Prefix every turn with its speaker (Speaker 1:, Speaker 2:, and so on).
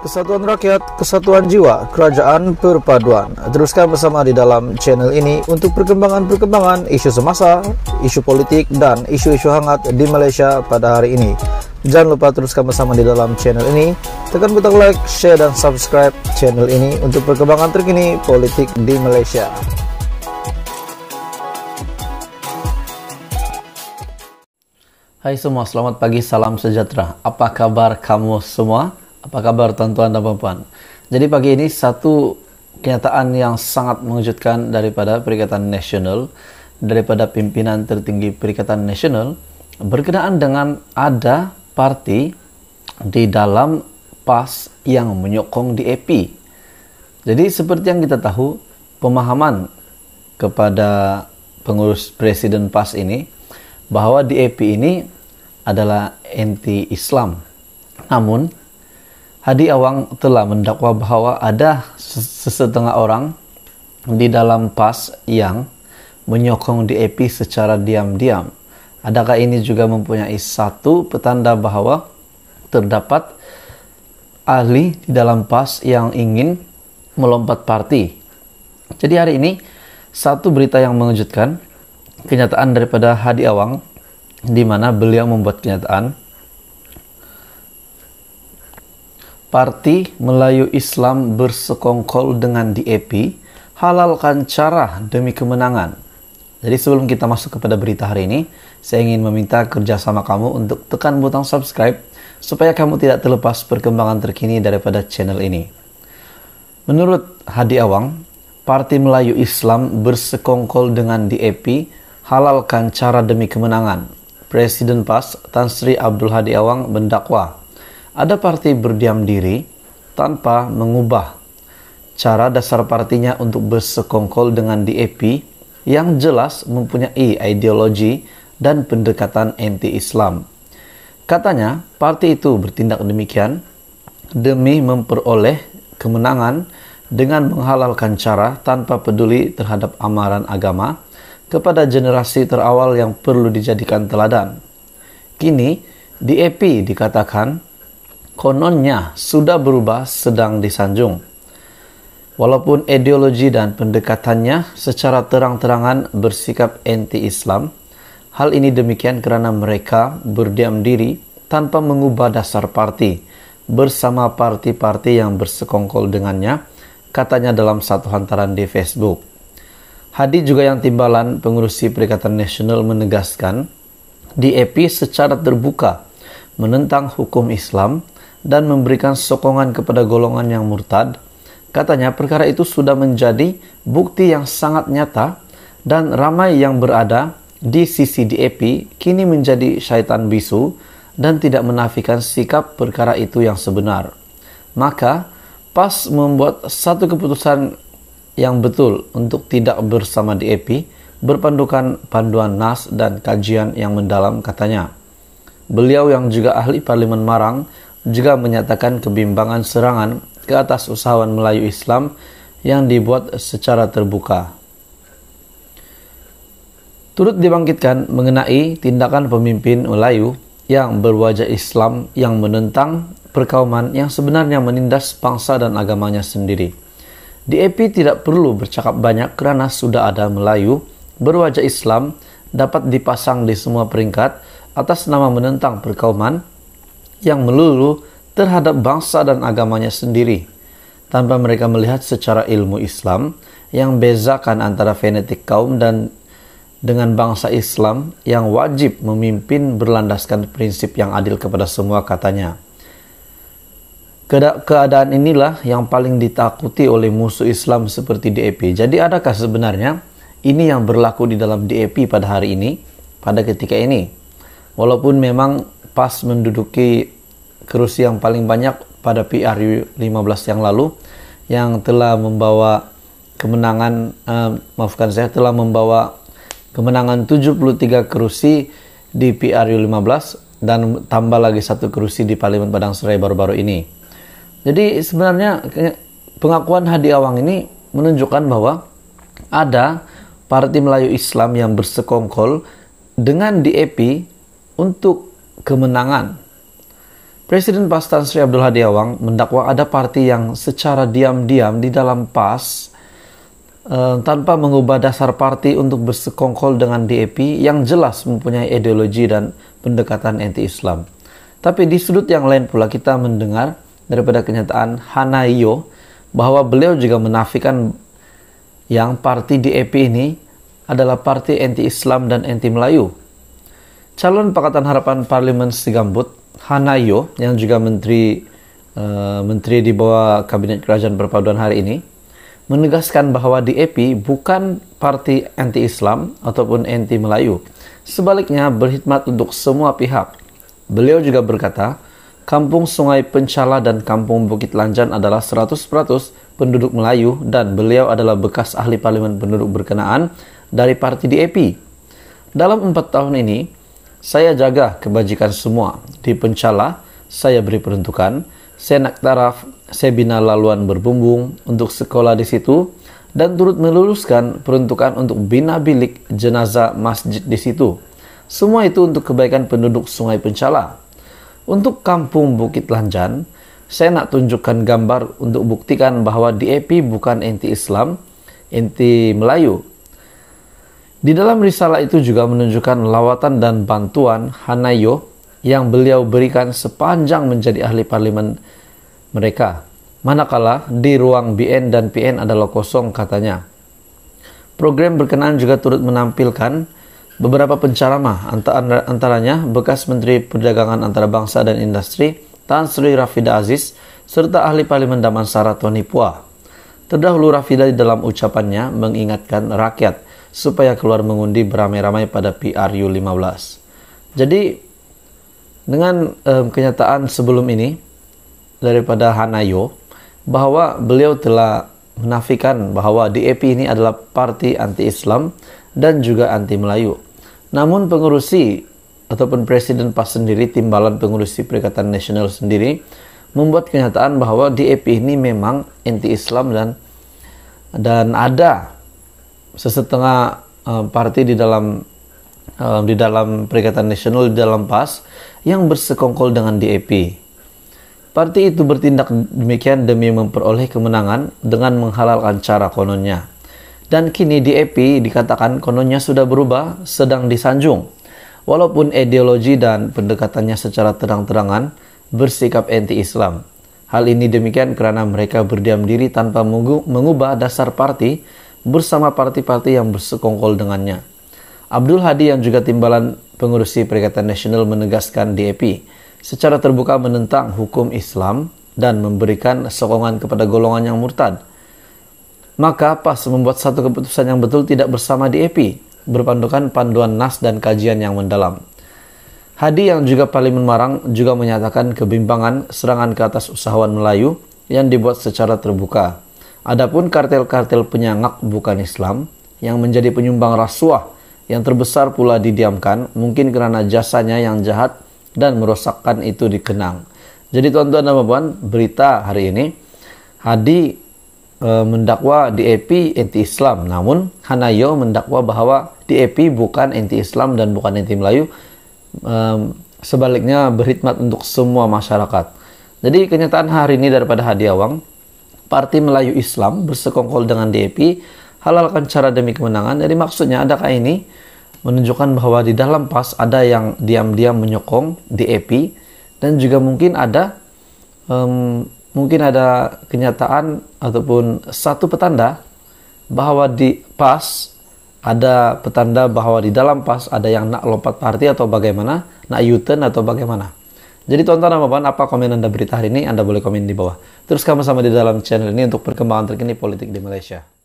Speaker 1: Kesatuan Rakyat, Kesatuan Jiwa, Kerajaan Perpaduan. Teruskan bersama di dalam channel ini untuk perkembangan-perkembangan isu semasa, isu politik, dan isu-isu hangat di Malaysia pada hari ini. Jangan lupa teruskan bersama di dalam channel ini. Tekan butang like, share, dan subscribe channel ini untuk perkembangan terkini politik di Malaysia. Hai semua, selamat pagi, salam sejahtera. Apa kabar kamu semua? Apa kabar tuan-tuan dan perempuan? Jadi pagi ini satu kenyataan yang sangat mengejutkan daripada Perikatan Nasional, daripada pimpinan tertinggi Perikatan Nasional, berkenaan dengan ada parti di dalam PAS yang menyokong DAP. Jadi seperti yang kita tahu, pemahaman kepada pengurus presiden PAS ini bahwa DAP ini adalah anti Islam. Namun Hadi Awang telah mendakwa bahwa ada sesetengah orang di dalam PAS yang menyokong DAP secara diam-diam. Adakah ini juga mempunyai satu petanda bahwa terdapat ahli di dalam PAS yang ingin melompat parti? Jadi hari ini satu berita yang mengejutkan kenyataan daripada Hadi Awang di mana beliau membuat kenyataan Parti Melayu Islam bersekongkol dengan DAP halalkan cara demi kemenangan. Jadi sebelum kita masuk kepada berita hari ini, saya ingin meminta kerjasama kamu untuk tekan butang subscribe supaya kamu tidak terlepas perkembangan terkini daripada channel ini. Menurut Hadi Awang, Parti Melayu Islam bersekongkol dengan DAP halalkan cara demi kemenangan. Presiden PAS Tan Sri Abdul Hadi Awang mendakwa ada partai berdiam diri tanpa mengubah cara dasar partinya untuk bersekongkol dengan DAP yang jelas mempunyai ideologi dan pendekatan anti-Islam. Katanya, partai itu bertindak demikian demi memperoleh kemenangan dengan menghalalkan cara tanpa peduli terhadap amaran agama kepada generasi terawal yang perlu dijadikan teladan. Kini, DAP dikatakan kononnya sudah berubah sedang disanjung. Walaupun ideologi dan pendekatannya secara terang-terangan bersikap anti-Islam, hal ini demikian kerana mereka berdiam diri tanpa mengubah dasar parti bersama parti-parti yang bersekongkol dengannya, katanya dalam satu hantaran di Facebook. Hadi juga yang timbalan pengurusi Perikatan Nasional menegaskan, DAP e secara terbuka menentang hukum Islam dan memberikan sokongan kepada golongan yang murtad, katanya perkara itu sudah menjadi bukti yang sangat nyata dan ramai yang berada di sisi DAP kini menjadi syaitan bisu dan tidak menafikan sikap perkara itu yang sebenar. Maka, PAS membuat satu keputusan yang betul untuk tidak bersama DAP berpandukan panduan NAS dan kajian yang mendalam katanya. Beliau yang juga ahli parlimen Marang juga menyatakan kebimbangan serangan ke atas usahawan Melayu Islam yang dibuat secara terbuka. Turut dibangkitkan mengenai tindakan pemimpin Melayu yang berwajah Islam yang menentang perkauman yang sebenarnya menindas bangsa dan agamanya sendiri. Di DAP e tidak perlu bercakap banyak karena sudah ada Melayu berwajah Islam dapat dipasang di semua peringkat atas nama menentang perkauman yang melulu terhadap bangsa dan agamanya sendiri, tanpa mereka melihat secara ilmu Islam yang bezakan antara fanatik kaum dan dengan bangsa Islam yang wajib memimpin berlandaskan prinsip yang adil kepada semua katanya. Keadaan inilah yang paling ditakuti oleh musuh Islam seperti DEP. Jadi adakah sebenarnya ini yang berlaku di dalam DEP pada hari ini, pada ketika ini? Walaupun memang pas menduduki kerusi yang paling banyak pada PRU 15 yang lalu yang telah membawa kemenangan uh, eh, maafkan saya telah membawa kemenangan 73 kursi di PRU 15 dan tambah lagi satu kerusi di Parlimen Padang Serai baru-baru ini. Jadi sebenarnya pengakuan Hadi Awang ini menunjukkan bahwa ada Partai Melayu Islam yang bersekongkol dengan DAP e untuk kemenangan. Presiden PAS Tan Sri Abdul Hadi Awang mendakwa ada parti yang secara diam-diam di dalam PAS eh, tanpa mengubah dasar parti untuk bersekongkol dengan DAP yang jelas mempunyai ideologi dan pendekatan anti-Islam. Tapi di sudut yang lain pula kita mendengar daripada kenyataan Hanayo bahwa beliau juga menafikan yang parti DAP ini adalah parti anti-Islam dan anti-Melayu. Calon Pakatan Harapan Parlimen Segambut, Hanayo, yang juga menteri uh, menteri di bawah Kabinet Kerajaan Perpaduan hari ini, menegaskan bahwa DAP e bukan parti anti-Islam ataupun anti-Melayu. Sebaliknya, berkhidmat untuk semua pihak. Beliau juga berkata, Kampung Sungai Pencala dan Kampung Bukit Lanjan adalah 100% penduduk Melayu dan beliau adalah bekas ahli Parlimen penduduk berkenaan dari parti DAP. E Dalam empat tahun ini, saya jaga kebajikan semua, di Pencala. saya beri peruntukan, saya nak taraf, saya bina laluan berbumbung untuk sekolah di situ, dan turut meluluskan peruntukan untuk bina bilik jenazah masjid di situ. Semua itu untuk kebaikan penduduk sungai Pencala. Untuk kampung Bukit Lanjan, saya nak tunjukkan gambar untuk buktikan bahwa DAP bukan anti Islam, anti Melayu, di dalam risalah itu juga menunjukkan lawatan dan bantuan Hanayo yang beliau berikan sepanjang menjadi ahli parlimen mereka. Manakala di ruang BN dan PN adalah kosong katanya. Program berkenaan juga turut menampilkan beberapa penceramah antaranya bekas Menteri Perdagangan Antara Bangsa dan Industri Tan Sri Rafida Aziz serta ahli parlimen Damansara Tony Pua. Terdahulu Rafida di dalam ucapannya mengingatkan rakyat – supaya keluar mengundi beramai-ramai pada PRU 15. Jadi dengan um, kenyataan sebelum ini daripada Hanayo bahwa beliau telah menafikan bahwa DAP ini adalah parti anti-Islam dan juga anti-Melayu. Namun pengurusi ataupun presiden PAS sendiri, timbalan pengurusi Perikatan Nasional sendiri membuat kenyataan bahwa DAP ini memang anti-Islam dan dan ada sesetengah uh, eh, partai di dalam um, di dalam Perikatan Nasional di dalam PAS yang bersekongkol dengan DAP. Partai itu bertindak demikian demi memperoleh kemenangan dengan menghalalkan cara kononnya. Dan kini DAP dikatakan kononnya sudah berubah, sedang disanjung. Walaupun ideologi dan pendekatannya secara terang-terangan bersikap anti-Islam. Hal ini demikian karena mereka berdiam diri tanpa mengubah dasar parti bersama parti-parti yang bersekongkol dengannya. Abdul Hadi yang juga timbalan pengurusi Perikatan Nasional menegaskan DAP e secara terbuka menentang hukum Islam dan memberikan sokongan kepada golongan yang murtad. Maka PAS membuat satu keputusan yang betul tidak bersama DAP, e berpandukan panduan nas dan kajian yang mendalam. Hadi yang juga paling memarang juga menyatakan kebimbangan serangan ke atas usahawan Melayu yang dibuat secara terbuka. Adapun kartel-kartel penyangak bukan Islam yang menjadi penyumbang rasuah yang terbesar pula didiamkan mungkin karena jasanya yang jahat dan merosakkan itu dikenang. Jadi tuan-tuan dan puan, berita hari ini Hadi e, mendakwa DAP anti-Islam. Namun Hanayo mendakwa bahwa DAP bukan anti-Islam dan bukan anti-Melayu. E, sebaliknya berhikmat untuk semua masyarakat. Jadi kenyataan hari ini daripada Hadi Awang Parti Melayu Islam bersekongkol dengan DAP halalkan cara demi kemenangan. Jadi maksudnya adakah ini menunjukkan bahwa di dalam PAS ada yang diam-diam menyokong DAP e dan juga mungkin ada um, mungkin ada kenyataan ataupun satu petanda bahwa di PAS ada petanda bahwa di dalam PAS ada yang nak lompat partai atau bagaimana, nak yuten atau bagaimana. Jadi tonton apa apa komen Anda berita hari ini, Anda boleh komen di bawah. Terus kamu sama di dalam channel ini untuk perkembangan terkini politik di Malaysia.